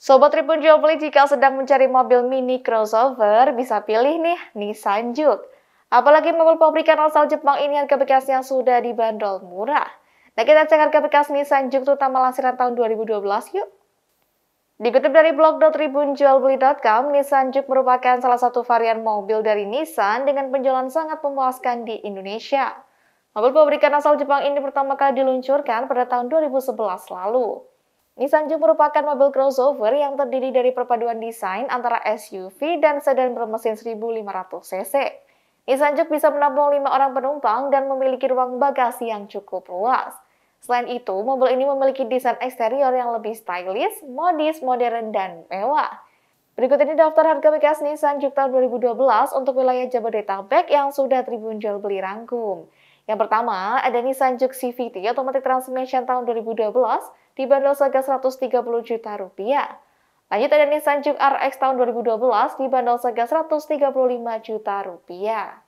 Sobat Tribun Jopli, jika sedang mencari mobil mini crossover, bisa pilih nih Nissan Juke. Apalagi mobil pabrikan asal Jepang ini harga bekasnya sudah dibanderol murah. Nah kita cek harga bekas Nissan Juke terutama lansiran tahun 2012 yuk. Dikutip dari blog blog.tribunjualbeli.com, Nissan Juke merupakan salah satu varian mobil dari Nissan dengan penjualan sangat memuaskan di Indonesia. Mobil pabrikan asal Jepang ini pertama kali diluncurkan pada tahun 2011 lalu. Nissan Juke merupakan mobil crossover yang terdiri dari perpaduan desain antara SUV dan sedan bermesin 1500 cc. Nissan Juke bisa menampung lima orang penumpang dan memiliki ruang bagasi yang cukup luas. Selain itu, mobil ini memiliki desain eksterior yang lebih stylish, modis, modern, dan mewah. Berikut ini daftar harga bekas Nissan Juke tahun 2012 untuk wilayah Jabodetabek yang sudah Tribun Jual Beli rangkum. Yang pertama, ada Nissan Juke CVT Automatic Transmission tahun 2012 dibanderol seharga 130 juta rupiah. Lanjut ada Nissan Juke RX tahun 2012 dibanderol seharga 135 juta rupiah.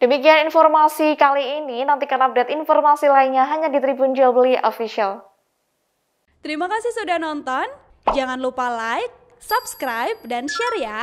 Demikian informasi kali ini, nantikan update informasi lainnya hanya di Tribun Jual Beli Official. Terima kasih sudah nonton, jangan lupa like, subscribe, dan share ya!